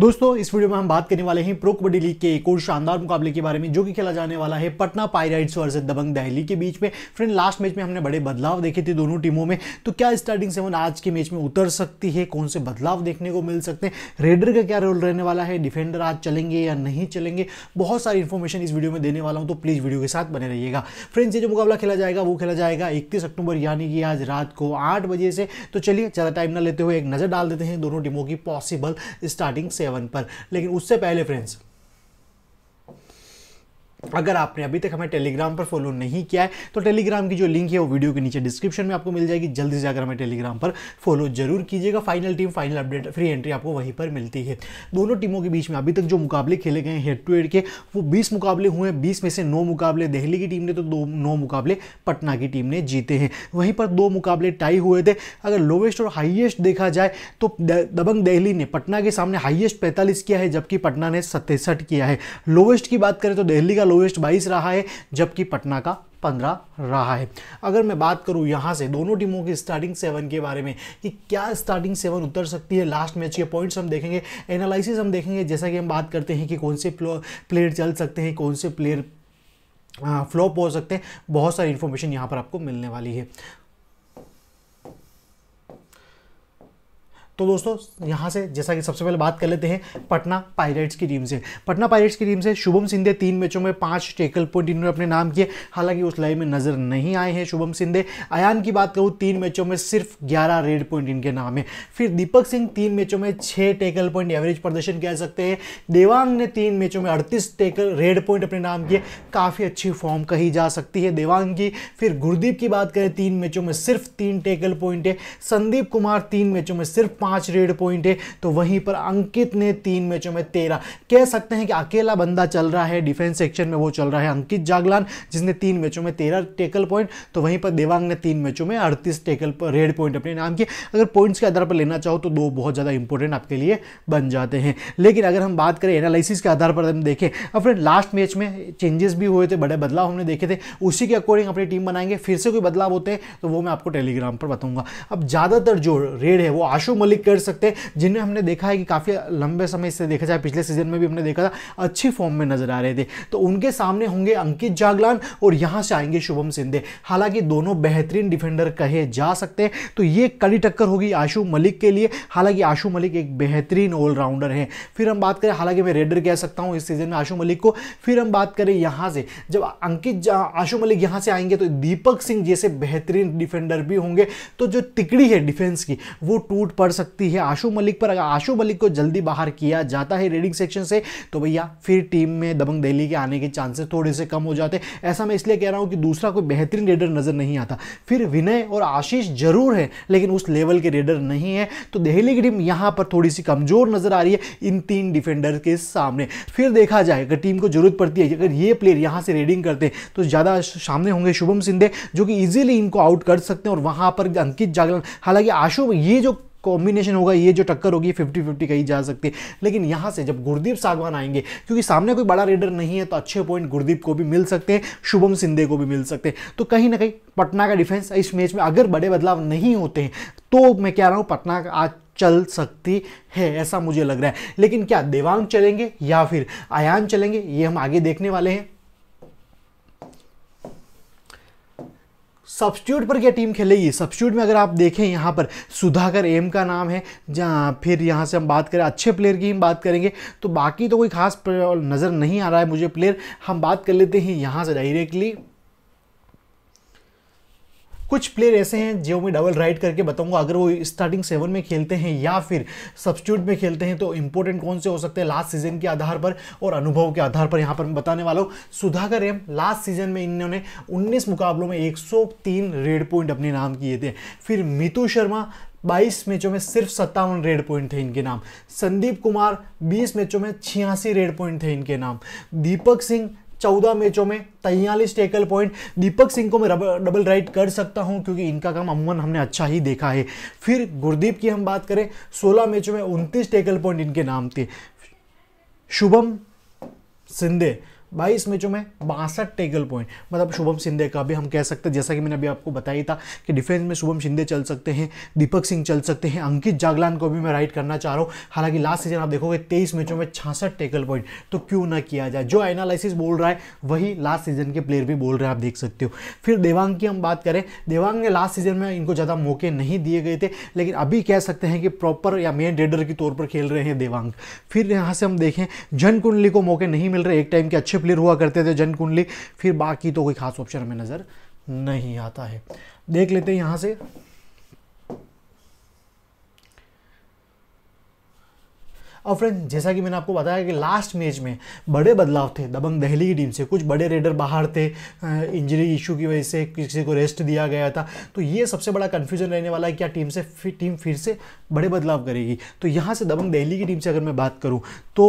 दोस्तों इस वीडियो में हम बात करने वाले हैं प्रो कबड्डी लीग के एक और शानदार मुकाबले के बारे में जो कि खेला जाने वाला है पटना पायराइट्स और दबंग दहली के बीच में फ्रेंड लास्ट मैच में हमने बड़े बदलाव देखे थे दोनों टीमों में तो क्या स्टार्टिंग सेवन आज के मैच में उतर सकती है कौन से बदलाव देखने को मिल सकते हैं रेडर का क्या रोल रहने वाला है डिफेंडर आज चलेंगे या नहीं चलेंगे बहुत सारी इन्फॉर्मेशन इस वीडियो में देने वाला हूँ तो प्लीज़ वीडियो के साथ बने रहिएगा फ्रेंड्स ये जो मुकाबला खेला जाएगा वो खेला जाएगा इकतीस अक्टूबर यानी कि आज रात को आठ बजे से तो चलिए ज़्यादा टाइम ना लेते हुए एक नज़र डाल देते हैं दोनों टीमों की पॉसिबल स्टार्टिंग सेवन पर लेकिन उससे पहले फ्रेंड्स अगर आपने अभी तक हमें टेलीग्राम पर फॉलो नहीं किया है तो टेलीग्राम की जो लिंक है वो वीडियो के नीचे डिस्क्रिप्शन में आपको मिल जाएगी जल्दी से जाकर हमें टेलीग्राम पर फॉलो जरूर कीजिएगा final team final update free entry आपको वहीं पर मिलती है दोनों टीमों के बीच में अभी तक जो मुकाबले खेले गए हेड टू हेड के वो बीस मुकाबले हुए हैं बीस में से नौ मुकाबले दिल्ली की टीम ने तो दो नौ मुकाबले पटना की टीम ने जीते हैं वहीं पर दो मुकाबले टाई हुए थे अगर लोवेस्ट और हाइएस्ट देखा जाए तो दबंग दहली ने पटना के सामने हाइएस्ट पैंतालीस किया है जबकि पटना ने सतसठ किया है लोवेस्ट की बात करें तो दिल्ली का लोएस्ट बाईस रहा है जबकि पटना का पंद्रह रहा है अगर मैं बात करूं यहाँ से दोनों टीमों की स्टार्टिंग सेवन के बारे में कि क्या स्टार्टिंग सेवन उतर सकती है लास्ट मैच के पॉइंट्स हम देखेंगे एनालिसिस हम देखेंगे जैसा कि हम बात करते हैं कि कौन से प्लेयर चल सकते हैं कौन से प्लेयर फ्लॉप हो सकते हैं बहुत सारी इन्फॉर्मेशन यहाँ पर आपको मिलने वाली है तो दोस्तों यहाँ से जैसा कि सबसे पहले बात कर लेते हैं पटना पायरेट्स की टीम से पटना पायरेट्स की टीम से शुभम सिंधे तीन मैचों में पांच टेकल पॉइंट इन्होंने अपने नाम किए हालांकि उस लाइन में नजर नहीं आए हैं शुभम सिंधे अयान की बात करूँ तीन मैचों में सिर्फ ग्यारह रेड पॉइंट इनके नाम है फिर दीपक सिंह तीन मैचों में छः टेकल पॉइंट एवरेज प्रदर्शन कह सकते हैं देवांग ने तीन मैचों में अड़तीस टेकल रेड पॉइंट अपने नाम किए काफ़ी अच्छी फॉर्म कही जा सकती है देवांग की फिर गुरदीप की बात करें तीन मैचों में सिर्फ तीन टेकल पॉइंट है संदीप कुमार तीन मैचों में सिर्फ पांच रेड पॉइंट है तो वहीं पर अंकित ने तीन मैचों में तेरह कह सकते हैं कि अकेला बंदा चल रहा है डिफेंस सेक्शन में वो चल रहा है अंकित जागलान जिसने तीन मैचों में तेरह टेकल पॉइंट तो वहीं पर देवांग ने तीन मैचों में अड़तीस टेकल रेड पॉइंट अपने नाम किए अगर पॉइंट्स के आधार पर लेना चाहो तो दो बहुत ज़्यादा इंपॉर्टेंट आपके लिए बन जाते हैं लेकिन अगर हम बात करें एनालिसिस के आधार पर हम देखें अब फ्रेंड लास्ट मैच में चेंजेस भी हुए थे बड़े बदलाव हमने देखे थे उसी के अकॉर्डिंग अपनी टीम बनाएंगे फिर से कोई बदलाव होते हैं तो वो मैं आपको टेलीग्राम पर बताऊंगा अब ज़्यादातर जो रेड है वो आशु मलिक क्लिक कर सकते हैं जिन्हें हमने देखा है कि काफ़ी लंबे समय से देखा जाए पिछले सीजन में भी हमने देखा था अच्छी फॉर्म में नजर आ रहे थे तो उनके सामने होंगे अंकित जागलान और यहाँ से आएंगे शुभम सिंधे हालांकि दोनों बेहतरीन डिफेंडर कहे जा सकते हैं तो ये कड़ी टक्कर होगी आशु मलिक के लिए हालांकि आशु मलिक एक बेहतरीन ऑलराउंडर हैं फिर हम बात करें हालांकि मैं रेडर कह सकता हूँ इस सीजन में आशु मलिक को फिर हम बात करें यहाँ से जब अंकित आशु मलिक यहाँ से आएंगे तो दीपक सिंह जैसे बेहतरीन डिफेंडर भी होंगे तो जो तिकड़ी है डिफेंस की वो टूट पड़ सकती है आशु मलिक पर अगर आशु मलिक को जल्दी बाहर किया जाता है रेडिंग सेक्शन से तो भैया फिर टीम में दबंग दिल्ली के आने के चांसेस थोड़े से कम हो जाते ऐसा मैं इसलिए कह रहा हूँ कि दूसरा कोई बेहतरीन रेडर नज़र नहीं आता फिर विनय और आशीष जरूर है लेकिन उस लेवल के रेडर नहीं है तो दिल्ली की टीम यहाँ पर थोड़ी सी कमज़ोर नज़र आ रही है इन तीन डिफेंडर के सामने फिर देखा जाए अगर टीम को जरूरत पड़ती है अगर ये प्लेयर यहाँ से रेडिंग करते तो ज़्यादा सामने होंगे शुभम सिंधे जो कि ईजिली इनको आउट कर सकते हैं और वहाँ पर अंकित जागरण हालांकि आशु ये जो कॉम्बिनेशन होगा ये जो टक्कर होगी फिफ्टी फिफ्टी कही जा सकती है लेकिन यहाँ से जब गुरदीप सागवान आएंगे क्योंकि सामने कोई बड़ा रेडर नहीं है तो अच्छे पॉइंट गुरदीप को भी मिल सकते हैं शुभम सिंधे को भी मिल सकते हैं तो कहीं ना कहीं पटना का डिफेंस इस मैच में अगर बड़े बदलाव नहीं होते हैं तो मैं कह रहा हूँ पटना आज चल सकती है ऐसा मुझे लग रहा है लेकिन क्या देवांग चलेंगे या फिर आयान चलेंगे ये हम आगे देखने वाले हैं सब्सट्यूट पर क्या टीम खेलेगी सब्सट्यूट में अगर आप देखें यहाँ पर सुधाकर एम का नाम है जहाँ फिर यहाँ से हम बात करें अच्छे प्लेयर की हम बात करेंगे तो बाकी तो कोई खास नज़र नहीं आ रहा है मुझे प्लेयर हम बात कर लेते हैं यहाँ से डायरेक्टली कुछ प्लेयर ऐसे हैं जो मैं डबल राइड करके बताऊंगा अगर वो स्टार्टिंग सेवन में खेलते हैं या फिर सब्सिट्यूट में खेलते हैं तो इंपॉर्टेंट कौन से हो सकते हैं लास्ट सीजन के आधार पर और अनुभव के आधार पर यहाँ पर मैं बताने वाला हूँ सुधाकर एम लास्ट सीजन में इन्होंने 19 मुकाबलों में 103 रेड पॉइंट अपने नाम किए थे फिर मितु शर्मा 22 मैचों में सिर्फ सत्तावन रेड पॉइंट थे इनके नाम संदीप कुमार 20 मैचों में छियासी रेड पॉइंट थे इनके नाम दीपक सिंह चौदह मैचों में तैयलीस टेकल पॉइंट दीपक सिंह को मैं डबल राइट कर सकता हूं क्योंकि इनका काम अमूमन हमने अच्छा ही देखा है फिर गुरदीप की हम बात करें 16 मैचों में 29 टेकल पॉइंट इनके नाम थे शुभम सिंधे बाईस मैचों में बासठ टेकल पॉइंट मतलब शुभम शिंदे का भी हम कह सकते हैं जैसा कि मैंने अभी आपको बताया था कि डिफेंस में शुभम शिंदे चल सकते हैं दीपक सिंह चल सकते हैं अंकित जागलान को भी मैं राइट करना चाह रहा हूँ हालांकि लास्ट सीजन आप देखोगे तेईस मैचों में छासठ टेकल पॉइंट तो क्यों ना किया जाए जो एनालिसिस बोल रहा है वही लास्ट सीजन के प्लेयर भी बोल रहे हैं आप देख सकते हो फिर देवांग की हम बात करें देवांग ने लास्ट सीजन में इनको ज़्यादा मौके नहीं दिए गए थे लेकिन अभी कह सकते हैं कि प्रॉपर या मेन रेडर के तौर पर खेल रहे हैं देवांग फिर यहाँ से हम देखें जन कुंडली को मौके नहीं मिल रहे एक टाइम के अच्छे प्लेयर हुआ करते थे जन कुंडली फिर बाकी तो कोई खास ऑप्शन हमें नज़र नहीं आता है देख लेते हैं यहाँ से और फ्रेंड जैसा कि मैंने आपको बताया कि लास्ट मैच में बड़े बदलाव थे दबंग दहली की टीम से कुछ बड़े रेडर बाहर थे इंजरी इशू की वजह से किसी को रेस्ट दिया गया था तो ये सबसे बड़ा कन्फ्यूजन रहने वाला है क्या टीम से फिर टीम फिर से बड़े बदलाव करेगी तो यहाँ से दबंग दहली की टीम से अगर मैं बात करूँ तो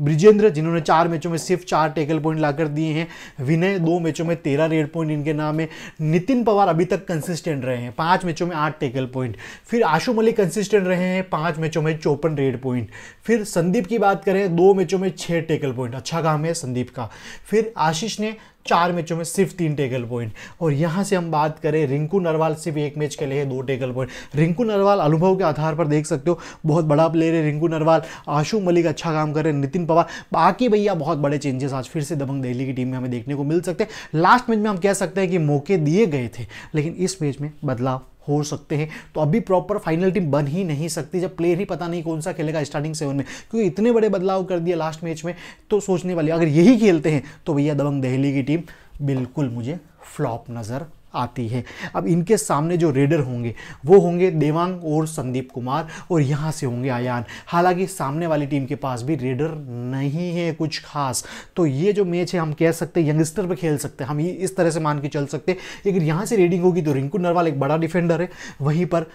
ब्रिजेंद्र जिन्होंने चार मैचों में सिर्फ चार टेकल पॉइंट लाकर दिए हैं विनय दो मैचों में तेरह रेड पॉइंट इनके नाम है नितिन पवार अभी तक कंसिस्टेंट रहे हैं पांच मैचों में आठ टेकल पॉइंट फिर आशु मलिक कंसिस्टेंट रहे हैं पांच मैचों में चौपन रेड पॉइंट फिर संदीप की बात करें दो मैचों में छः टेकल पॉइंट अच्छा काम है संदीप का फिर आशीष ने चार मैचों में सिर्फ तीन टेकल पॉइंट और यहाँ से हम बात करें रिंकू नरवाल सिर्फ एक मैच के लिए दो टेकल पॉइंट रिंकू नरवाल अनुभव के आधार पर देख सकते हो बहुत बड़ा प्लेयर है रिंकू नरवाल आशु मलिक अच्छा काम कर रहे हैं नितिन पवार बाकी भैया बहुत बड़े चेंजेस आज फिर से दबंग दिल्ली की टीम में हमें देखने को मिल सकते हैं लास्ट मैच में हम कह सकते हैं कि मौके दिए गए थे लेकिन इस मैच में बदलाव हो सकते हैं तो अभी प्रॉपर फाइनल टीम बन ही नहीं सकती जब प्लेयर ही पता नहीं कौन सा खेलेगा स्टार्टिंग सेवन में क्योंकि इतने बड़े बदलाव कर दिए लास्ट मैच में तो सोचने वाली अगर यही खेलते हैं तो भैया दबंग दहली की टीम बिल्कुल मुझे फ्लॉप नज़र आती है अब इनके सामने जो रेडर होंगे वो होंगे देवांग और संदीप कुमार और यहाँ से होंगे आयान हालांकि सामने वाली टीम के पास भी रेडर नहीं है कुछ खास तो ये जो मैच है हम कह सकते हैं यंगस्टर पर खेल सकते हैं हम इस तरह से मान के चल सकते हैं अगर यहाँ से रेडिंग होगी तो रिंकू नरवाल एक बड़ा डिफेंडर है वहीं पर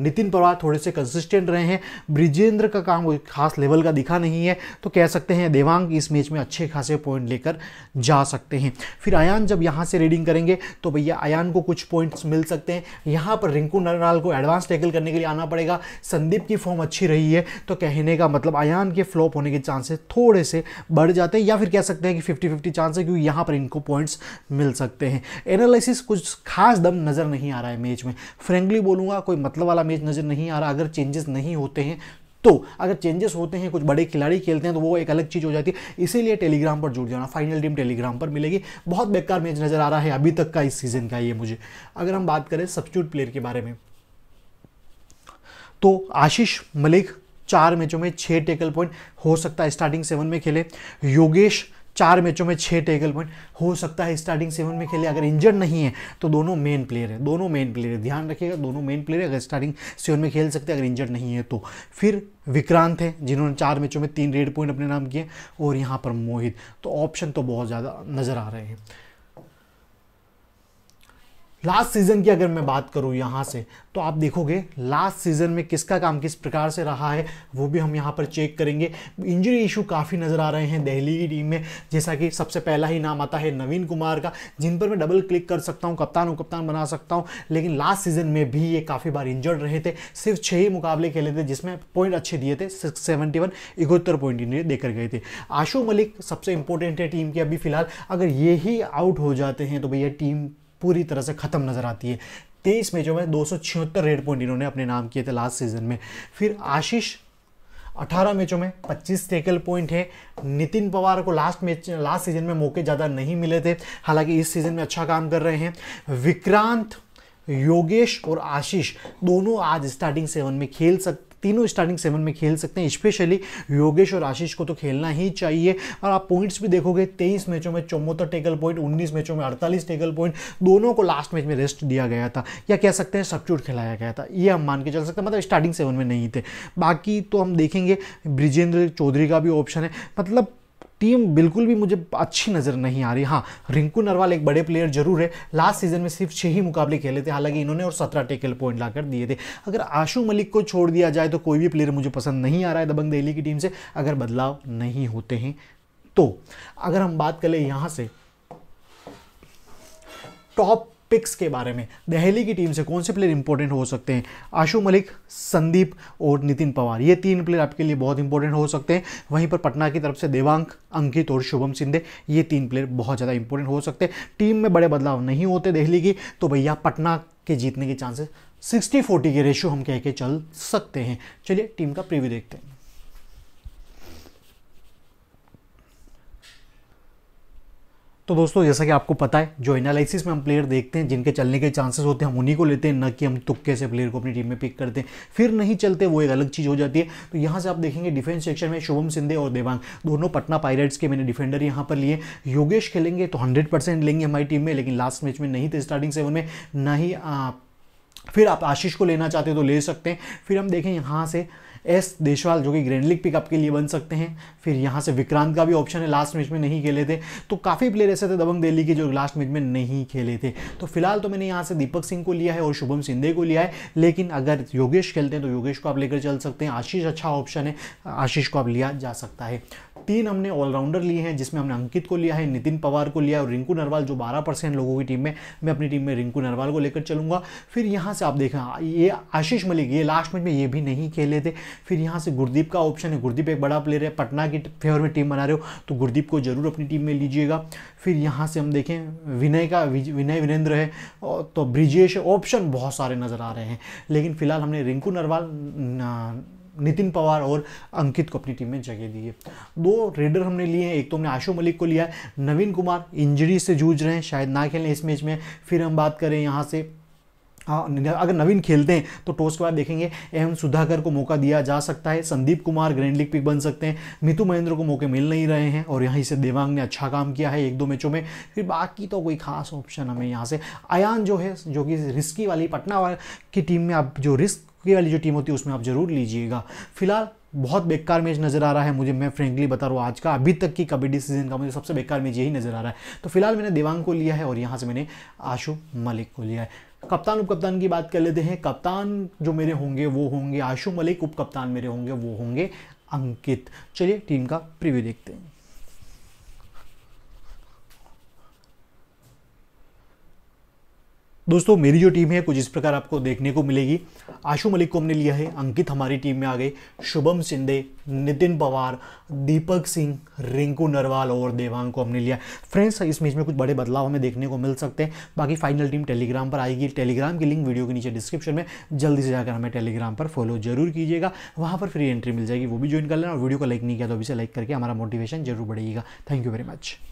नितिन पवार थोड़े से कंसिस्टेंट रहे हैं ब्रिजेंद्र का काम कोई खास लेवल का दिखा नहीं है तो कह सकते हैं देवांग इस मैच में अच्छे खासे पॉइंट लेकर जा सकते हैं फिर आयान जब यहाँ से रेडिंग करेंगे तो भैया अयान को कुछ पॉइंट्स मिल सकते हैं यहाँ पर रिंकू नरनाल को एडवांस टैकल करने के लिए आना पड़ेगा संदीप की फॉर्म अच्छी रही है तो कहने का मतलब अयान के फ्लॉप होने के चांसेस थोड़े से बढ़ जाते हैं या फिर कह सकते हैं कि फिफ्टी फिफ्टी चांस है क्योंकि यहाँ पर इनको पॉइंट्स मिल सकते हैं एनालिसिस कुछ खास दम नज़र नहीं आ रहा है मैच में फ्रेंकली बोलूँगा कोई मतलब वाला मैच नज़र नहीं आ रहा अगर चेंजेस नहीं होते हैं तो अगर चेंजेस होते हैं कुछ बड़े खिलाड़ी खेलते हैं तो वो एक अलग चीज़ हो जाती है इसीलिए टेलीग्राम पर जुड़ जाना फाइनल टीम टेलीग्राम पर मिलेगी बहुत बेकार मैच नज़र आ रहा है अभी तक का इस सीज़न का ये मुझे अगर हम बात करें सब्सिट्यूट प्लेयर के बारे में तो आशीष मलिक चार मैचों में छः टेकल पॉइंट हो सकता है स्टार्टिंग सेवन में खेले योगेश चार मैचों में छः टेकल पॉइंट हो सकता है स्टार्टिंग सेवन में खेले अगर इंजर्ड नहीं है तो दोनों मेन प्लेयर है दोनों मेन प्लेयर है ध्यान रखिएगा दोनों मेन प्लेयर अगर स्टार्टिंग सेवन में खेल सकते हैं अगर इंजर्ड नहीं है तो फिर विक्रांत है जिन्होंने चार मैचों में तीन रेड पॉइंट अपने नाम किए और यहाँ पर मोहित तो ऑप्शन तो बहुत ज़्यादा नज़र आ रहे हैं लास्ट सीज़न की अगर मैं बात करूँ यहाँ से तो आप देखोगे लास्ट सीज़न में किसका काम किस प्रकार से रहा है वो भी हम यहाँ पर चेक करेंगे इंजरी इशू काफ़ी नज़र आ रहे हैं दिल्ली की टीम में जैसा कि सबसे पहला ही नाम आता है नवीन कुमार का जिन पर मैं डबल क्लिक कर सकता हूँ कप्तान और कप्तान बना सकता हूँ लेकिन लास्ट सीज़न में भी ये काफ़ी बार इंजर्ड रहे थे सिर्फ छः ही मुकाबले खेले थे जिसमें पॉइंट अच्छे दिए थे सिक्स सेवेंटी वन इकहत्तर पॉइंट इन्हें देकर गए थे आशु मलिक सबसे इंपॉर्टेंट है टीम की अभी फिलहाल अगर ये आउट हो जाते हैं तो भैया टीम पूरी तरह से ख़त्म नज़र आती है तेईस मैचों में दो सौ रेड पॉइंट इन्होंने अपने नाम किए थे लास्ट सीजन में फिर आशीष 18 मैचों में 25 टेकल पॉइंट है नितिन पवार को लास्ट मैच लास्ट सीजन में मौके ज़्यादा नहीं मिले थे हालांकि इस सीज़न में अच्छा काम कर रहे हैं विक्रांत योगेश और आशीष दोनों आज स्टार्टिंग सेवन में खेल सक तीनों स्टार्टिंग सेवन में खेल सकते हैं स्पेशली योगेश और आशीष को तो खेलना ही चाहिए और आप पॉइंट्स भी देखोगे तेईस मैचों में चौहत्तर टेकल पॉइंट उन्नीस मैचों में अड़तालीस टेकल पॉइंट दोनों को लास्ट मैच में रेस्ट दिया गया था या कह सकते हैं सब्चूट खिलाया गया था ये हम मान के चल सकते हैं मतलब स्टार्टिंग सेवन में नहीं थे बाकी तो हम देखेंगे ब्रिजेंद्र चौधरी का भी ऑप्शन है मतलब टीम बिल्कुल भी मुझे अच्छी नज़र नहीं आ रही हाँ रिंकू नरवाल एक बड़े प्लेयर जरूर है लास्ट सीजन में सिर्फ छह ही मुकाबले खेले थे हालांकि इन्होंने और सत्रह टेकल पॉइंट लाकर दिए थे अगर आशू मलिक को छोड़ दिया जाए तो कोई भी प्लेयर मुझे पसंद नहीं आ रहा है दबंग दिल्ली की टीम से अगर बदलाव नहीं होते हैं तो अगर हम बात करें यहां से टॉप पिक्स के बारे में दहली की टीम से कौन से प्लेयर इंपॉर्टेंट हो सकते हैं आशु मलिक संदीप और नितिन पवार ये तीन प्लेयर आपके लिए बहुत इंपॉर्टेंट हो सकते हैं वहीं पर पटना की तरफ से देवांक अंकित और शुभम सिंधे ये तीन प्लेयर बहुत ज़्यादा इंपॉर्टेंट हो सकते हैं टीम में बड़े बदलाव नहीं होते दहली की तो भैया पटना के जीतने के चांसेस सिक्सटी फोर्टी के रेशियो हम कह के चल सकते हैं चलिए टीम का प्रीव्यू देखते हैं तो दोस्तों जैसा कि आपको पता है जो एनालिसिस में हम प्लेयर देखते हैं जिनके चलने के चांसेस होते हैं हम उन्हीं को लेते हैं न कि हम तुक्के से प्लेयर को अपनी टीम में पिक करते हैं फिर नहीं चलते वो एक अलग चीज़ हो जाती है तो यहाँ से आप देखेंगे डिफेंस सेक्शन में शुभम सिंधे और देवांग दोनों पटना पायरेट्स के मैंने डिफेंडर यहाँ पर लिए योगेश खेलेंगे तो हंड्रेड लेंगे हमारी टीम में लेकिन लास्ट मैच में नहीं थे स्टार्टिंग सेवन में ना ही फिर आप आशीष को लेना चाहते हो तो ले सकते हैं फिर हम देखें यहाँ से एस देशवाल जो कि लीग पिकअप के लिए बन सकते हैं फिर यहाँ से विक्रांत का भी ऑप्शन है लास्ट मैच में नहीं खेले थे तो काफ़ी प्लेयर ऐसे थे दबंग दिल्ली के जो लास्ट मैच में नहीं खेले थे तो फिलहाल तो मैंने यहाँ से दीपक सिंह को लिया है और शुभम सिंधे को लिया है लेकिन अगर योगेश खेलते हैं तो योगेश को आप लेकर चल सकते हैं आशीष अच्छा ऑप्शन है आशीष को आप लिया जा सकता है तीन हमने ऑलराउंडर लिए हैं जिसमें हमने अंकित को लिया है नितिन पवार को लिया और रिंकू नरवाल जो 12 परसेंट लोगों की टीम में मैं अपनी टीम में रिंकू नरवाल को लेकर चलूंगा फिर यहाँ से आप देखें ये आशीष मलिक ये लास्ट मैच में ये भी नहीं खेले थे फिर यहाँ से गुरदीप का ऑप्शन है गुरदीप एक बड़ा प्लेयर है पटना की फेवर में टीम बना रहे हो तो गुरदीप को जरूर अपनी टीम में लीजिएगा फिर यहाँ से हम देखें विनय का विनय वीरेंद्र है तो ब्रिजेश ऑप्शन बहुत सारे नज़र आ रहे हैं लेकिन फिलहाल हमने रिंकू नरवाल नितिन पवार और अंकित को अपनी टीम में जगह दी है दो रेडर हमने लिए हैं एक तो हमने आशु मलिक को लिया है नवीन कुमार इंजरी से जूझ रहे हैं शायद ना खेलें इस मैच में फिर हम बात करें यहाँ से हाँ, अगर नवीन खेलते हैं तो टॉस के बाद देखेंगे एम सुधाकर को मौका दिया जा सकता है Sandeep Kumar grand league pick बन सकते हैं मितु महेंद्र को मौके मिल नहीं रहे हैं और यहीं से देवांग ने अच्छा काम किया है एक दो मैचों में फिर बाकी तो कोई खास ऑप्शन हमें यहाँ से अयान जो है जो कि रिस्की वाली पटना वाले की टीम में आप जो रिस्क ये वाली जो टीम होती है उसमें आप ज़रूर लीजिएगा फिलहाल बहुत बेकार मैच नज़र आ रहा है मुझे मैं फ्रेंकली बता रहा हूँ आज का अभी तक की कबड्डी सीजन का मुझे सबसे बेकार मैच यही नज़र आ रहा है तो फिलहाल मैंने देवांग को लिया है और यहाँ से मैंने आशु मलिक को लिया है कप्तान उप कप्तान की बात कर लेते हैं कप्तान जो मेरे होंगे वो होंगे आशु मलिक उप कप्तान मेरे होंगे वो होंगे अंकित चलिए टीम का प्रिव्यू देखते हैं दोस्तों मेरी जो टीम है कुछ इस प्रकार आपको देखने को मिलेगी आशु मलिक को हमने लिया है अंकित हमारी टीम में आ गए शुभम सिंधे नितिन पवार दीपक सिंह रिंकू नरवाल और देवांग को हमने लिया फ्रेंड्स इस मैच में कुछ बड़े बदलाव हमें देखने को मिल सकते हैं बाकी फाइनल टीम टेलीग्राम पर आएगी टेलीग्राम की लिंक वीडियो के नीचे डिस्क्रिप्शन में जल्दी से जाकर हमें टेलीग्राम पर फॉलो जरूर कीजिएगा वहाँ पर फ्री एंट्री मिल जाएगी वो भी ज्वाइन कर लेना और वीडियो को लाइक नहीं किया तो अभी से लाइक करके हमारा मोटिवेशन जरूर बढ़ेगा थैंक यू वेरी मच